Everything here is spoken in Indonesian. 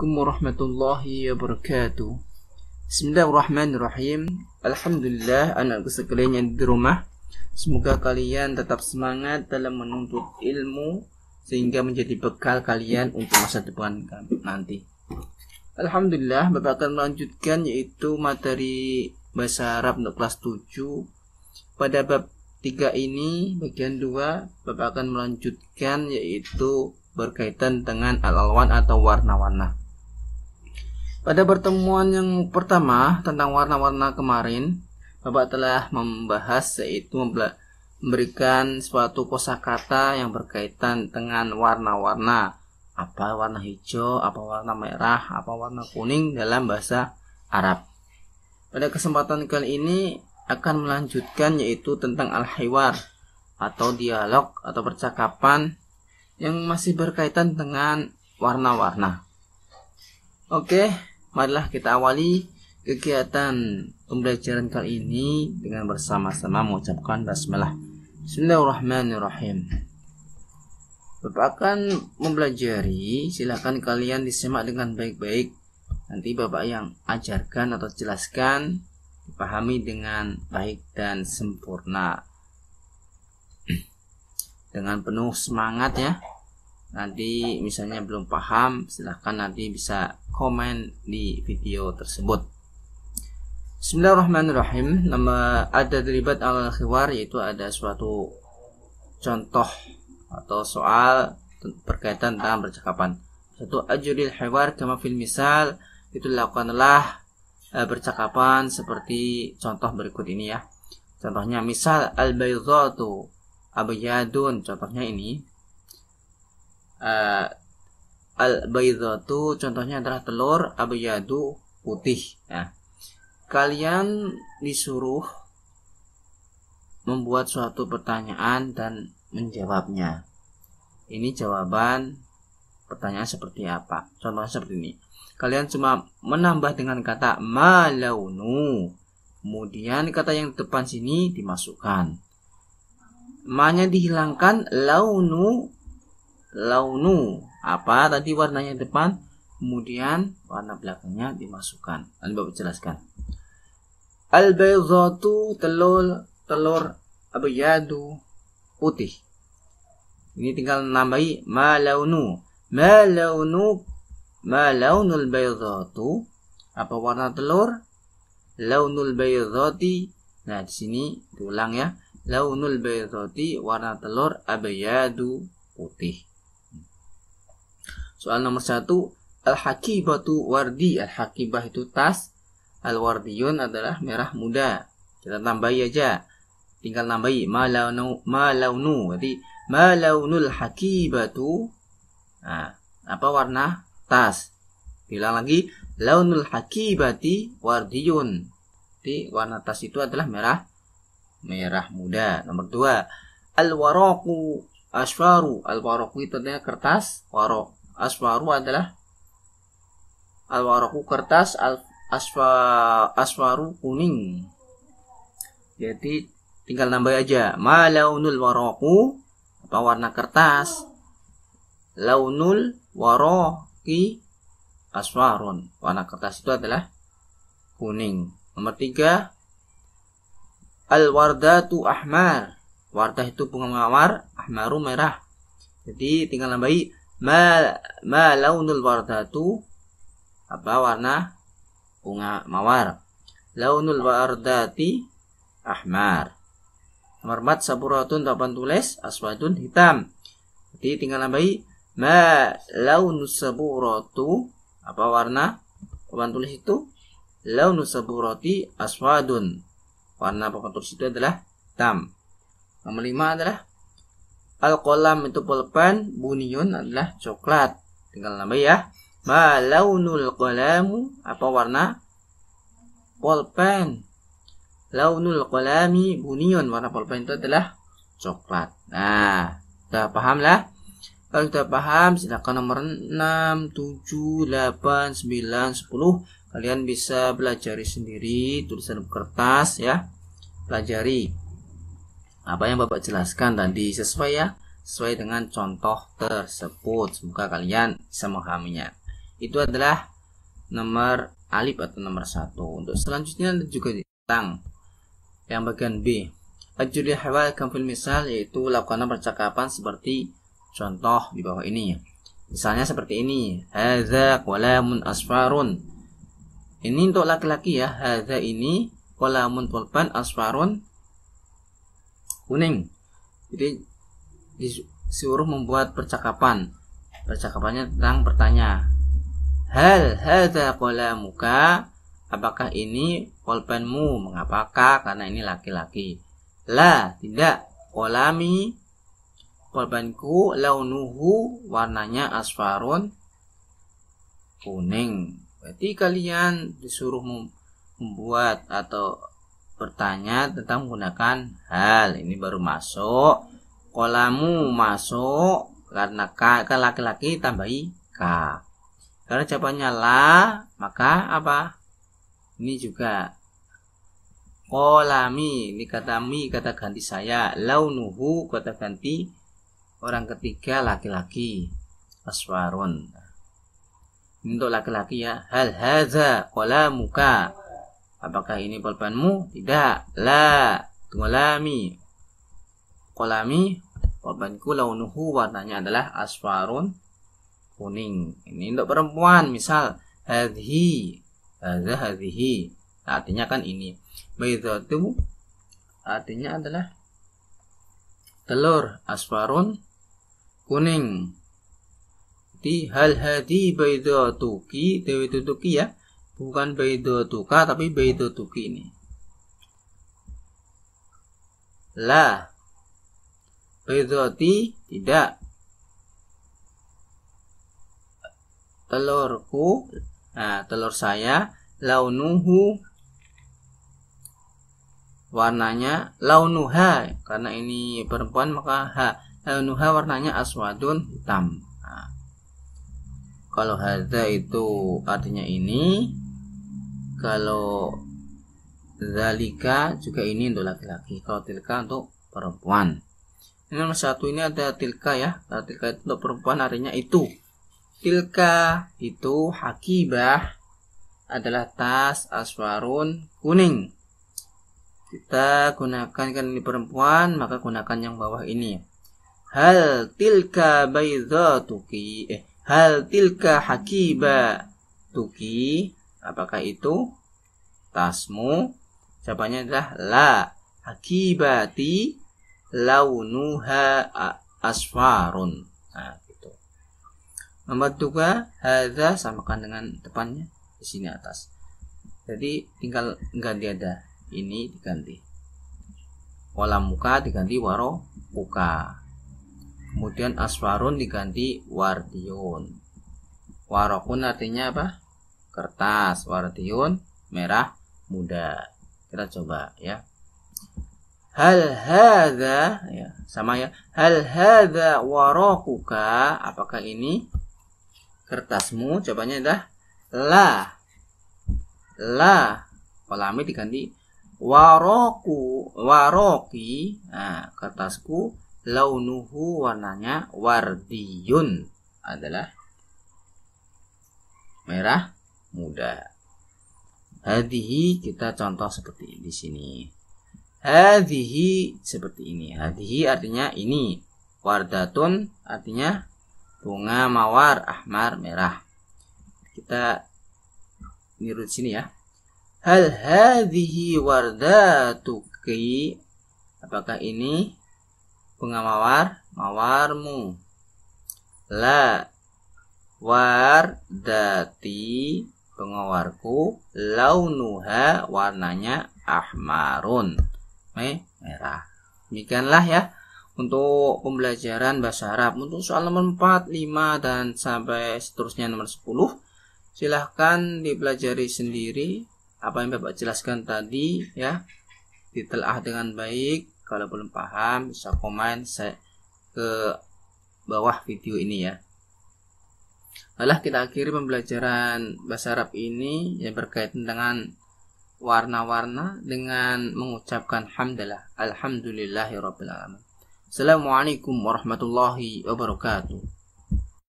Assalamualaikum warahmatullahi wabarakatuh Bismillahirrahmanirrahim Alhamdulillah anak sekalian yang di rumah Semoga kalian tetap semangat dalam menuntut ilmu Sehingga menjadi bekal kalian untuk masa depan kan nanti Alhamdulillah Bapak akan melanjutkan yaitu materi bahasa Arab untuk kelas 7 Pada bab 3 ini bagian 2 Bapak akan melanjutkan yaitu berkaitan dengan al-alwan atau warna-warna pada pertemuan yang pertama tentang warna-warna kemarin, Bapak telah membahas yaitu memberikan suatu kosakata yang berkaitan dengan warna-warna. Apa warna hijau, apa warna merah, apa warna kuning dalam bahasa Arab. Pada kesempatan kali ini akan melanjutkan yaitu tentang al-hiwar atau dialog atau percakapan yang masih berkaitan dengan warna-warna. Oke, marilah kita awali kegiatan pembelajaran kali ini dengan bersama-sama mengucapkan basmalah. Bismillahirrahmanirrahim. Bapak akan mempelajari, silakan kalian disimak dengan baik-baik. Nanti Bapak yang ajarkan atau jelaskan dipahami dengan baik dan sempurna. Dengan penuh semangat ya. Nanti misalnya belum paham, silahkan nanti bisa komen di video tersebut. Bismillahirrahmanirrahim. Nama ada terlibat al khiwar yaitu ada suatu contoh atau soal berkaitan dengan percakapan. Satu ajuril hewar kama fil misal itu lakukanlah e, eh, percakapan seperti contoh berikut ini ya. Contohnya misal al baydhatu abyadun contohnya ini uh, eh, al baydatu contohnya adalah telur abyadu putih ya. Kalian disuruh membuat suatu pertanyaan dan menjawabnya. Ini jawaban pertanyaan seperti apa? Contohnya seperti ini. Kalian cuma menambah dengan kata malaunu. Kemudian kata yang depan sini dimasukkan. Manya dihilangkan, launu launu apa tadi warnanya depan kemudian warna belakangnya dimasukkan nanti bapak jelaskan al baydatu telur telur abyadu putih ini tinggal nambahi ma launu ma launu ma launul baydatu apa warna telur launul baydati nah di sini diulang ya launul baydati warna telur abyadu putih Soal nomor satu, Al-Hakibatu Wardi. Al-Hakibah itu tas. Al-Wardiyun adalah merah muda. Kita tambahi aja. Tinggal tambahi. malau launu. malau launu. Berarti, malau hakibatu. Nah, apa warna tas? Bilang lagi. Launul hakibati wardiyun. Jadi, warna tas itu adalah merah merah muda. Nomor dua. Al-waraku asfaru. Al-waraku itu adalah kertas. Warok Aswaru adalah alwaraku kertas al asfa kuning jadi tinggal nambah aja ma launul waraku apa warna kertas launul waraki aswarun warna kertas itu adalah kuning nomor tiga al wardatu ahmar wardah itu bunga mawar ahmaru merah jadi tinggal nambahi ma ma launul wardatu apa warna bunga mawar launul wardati ahmar nomor 4 saburatun papan tulis aswadun hitam jadi tinggal nambahi ma launus saburatu apa warna papan tulis itu launus saburati aswadun warna papan tulis itu adalah hitam nomor 5 adalah Al-qalam itu pulpen, buniyun adalah coklat. Tinggal nambah ya. Ma launul qalamu apa warna? Pulpen. Launul qalami buniyun warna pulpen itu adalah coklat. Nah, sudah paham lah? Kalau sudah paham, silakan nomor 6, 7, 8, 9, 10. Kalian bisa belajar sendiri, tulisan kertas ya. Pelajari apa yang Bapak jelaskan tadi sesuai ya sesuai dengan contoh tersebut semoga kalian bisa memahaminya itu adalah nomor alif atau nomor satu untuk selanjutnya juga tentang yang bagian B Ajuri hewan kampil misal yaitu lakukan percakapan seperti contoh di bawah ini misalnya seperti ini haza qalamun asfarun ini untuk laki-laki ya haza ini qalamun pulpen asfarun kuning jadi disuruh membuat percakapan percakapannya tentang bertanya hal kola muka, apakah ini polpenmu mengapakah karena ini laki-laki lah tidak kolami polpenku launuhu warnanya asfarun kuning berarti kalian disuruh membuat atau bertanya tentang menggunakan hal ini baru masuk kolamu masuk karena k kan laki-laki tambahi k karena jawabannya la maka apa ini juga kolami ini kata mi kata ganti saya launuhu kata ganti orang ketiga laki-laki aswarun untuk laki-laki ya hal haza kolamuka Apakah ini pulpenmu? Tidak. La. Golami. Kolami. Pulpenku launuhu warnanya adalah asfarun kuning. Ini untuk perempuan. Misal hadhi. Hadha hadhi. Artinya kan ini. Baidhatu. artinya adalah telur asfarun kuning di hal hadhi baidatuki dewi tutuki ya bukan Tuka tapi tuki ini la ti tidak telurku nah, telur saya launuhu warnanya launuha karena ini perempuan maka ha launuha warnanya aswadun hitam nah, kalau hadza itu artinya ini kalau zalika juga ini untuk laki-laki kalau tilka untuk perempuan ini nomor satu ini ada tilka ya kalau tilka itu untuk perempuan artinya itu tilka itu hakibah adalah tas aswarun kuning kita gunakan kan ini perempuan maka gunakan yang bawah ini hal tilka tuki eh hal tilka hakiba tuki Apakah itu tasmu? Jawabannya adalah la. Akibati launuha asfarun. Nah, gitu. Nomor dua, hadza samakan dengan depannya di sini atas. Jadi tinggal ganti ada ini diganti. Wala muka diganti waro muka. Kemudian asfarun diganti wardion. Warokun artinya apa? kertas warna tiun merah muda kita coba ya hal hadza ya sama ya hal hadza waraquka apakah ini kertasmu cobanya dah la la kalau diganti waroku waroki nah, kertasku launuhu warnanya wardiyun adalah merah muda. Hadihi kita contoh seperti di sini. Hadihi seperti ini. Hadihi artinya ini. Wardatun artinya bunga mawar ahmar merah. Kita niru sini ya. Hal hadhihi wardatuki? Apakah ini bunga mawar mawarmu? La wardati pengawarku launuha warnanya ahmarun me merah demikianlah ya untuk pembelajaran bahasa Arab untuk soal nomor 4, 5 dan sampai seterusnya nomor 10 silahkan dipelajari sendiri apa yang Bapak jelaskan tadi ya ditelah dengan baik kalau belum paham bisa komen ke bawah video ini ya Alah kita akhiri pembelajaran bahasa Arab ini yang berkaitan dengan warna-warna dengan mengucapkan hamdalah. Alhamdulillahirabbil alamin. Assalamualaikum warahmatullahi wabarakatuh.